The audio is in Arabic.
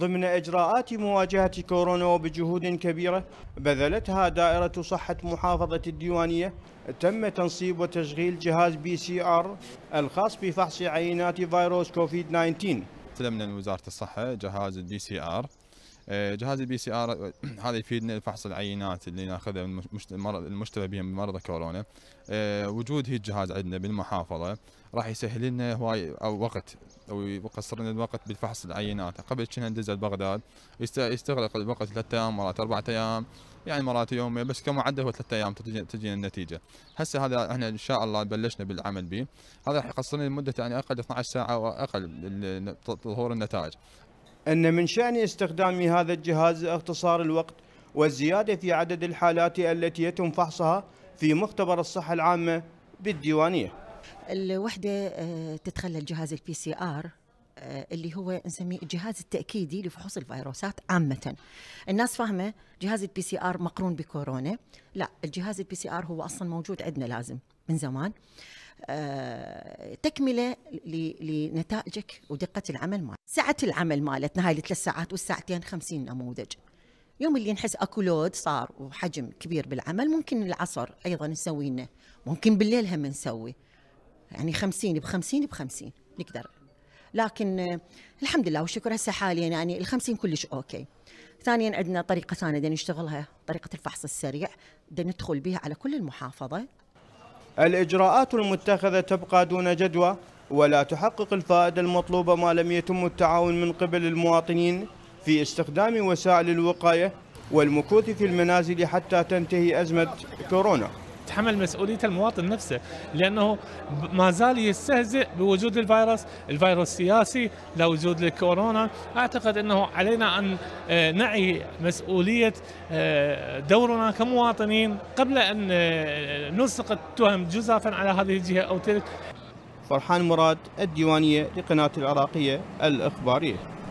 ضمن إجراءات مواجهة كورونا وبجهود كبيرة بذلتها دائرة صحة محافظة الديوانية تم تنصيب وتشغيل جهاز بي سي آر الخاص بفحص عينات فيروس كوفيد 19 استلمنا من وزارة الصحة جهاز الدي سي آر آه، جهاز البي سي ار آه، هذا يفيدنا لفحص العينات اللي ناخذها من المشتبه بها من مرض كورونا آه، وجود هي الجهاز عندنا بالمحافظه راح يسهل لنا هواي او وقت او يقصر لنا الوقت بفحص العينات قبل كنا ندز بغداد يستغرق الوقت ثلاث ايام مرات اربع ايام يعني مرات يومين بس كمعدل هو ثلاث ايام تجينا النتيجه هسه هذا احنا ان شاء الله بلشنا بالعمل به هذا راح يقصر لنا مده يعني اقل 12 ساعه او اقل ظهور النتائج أن من شأن استخدام هذا الجهاز اختصار الوقت والزيادة في عدد الحالات التي يتم فحصها في مختبر الصحة العامة بالديوانية الوحدة آه، تتخلى الجهاز البي سي آر آه، اللي هو نسميه الجهاز التاكيدي لفحوص الفيروسات عامه الناس فاهمه جهاز البي سي ار مقرون بكورونا لا الجهاز البي سي ار هو اصلا موجود عندنا لازم من زمان آه، تكمله لنتائجك ودقه العمل مالك ساعه العمل مالتنا هاي الثلاث ساعات والساعتين 50 نموذج يوم اللي نحس اكو لود صار وحجم كبير بالعمل ممكن العصر ايضا نسوي لنا ممكن بالليل هم نسوي يعني 50 ب 50 ب 50 نقدر لكن آه، الحمد لله والشكر هسه حاليا يعني ال 50 كلش اوكي. ثانيا عندنا طريقه ثانيه نشتغلها طريقه الفحص السريع ندخل بها على كل المحافظه الإجراءات المتخذة تبقى دون جدوى ولا تحقق الفائدة المطلوبة ما لم يتم التعاون من قبل المواطنين في استخدام وسائل الوقاية والمكوث في المنازل حتى تنتهي أزمة كورونا تحمل مسؤولية المواطن نفسه لأنه ما زال يستهزئ بوجود الفيروس الفيروس السياسي لوجود الكورونا أعتقد أنه علينا أن آه، نعي مسؤولية آه، دورنا كمواطنين قبل أن آه، نلصق التهم جزافا على هذه الجهة أو تلك فرحان مراد الديوانية لقناة العراقية الإخبارية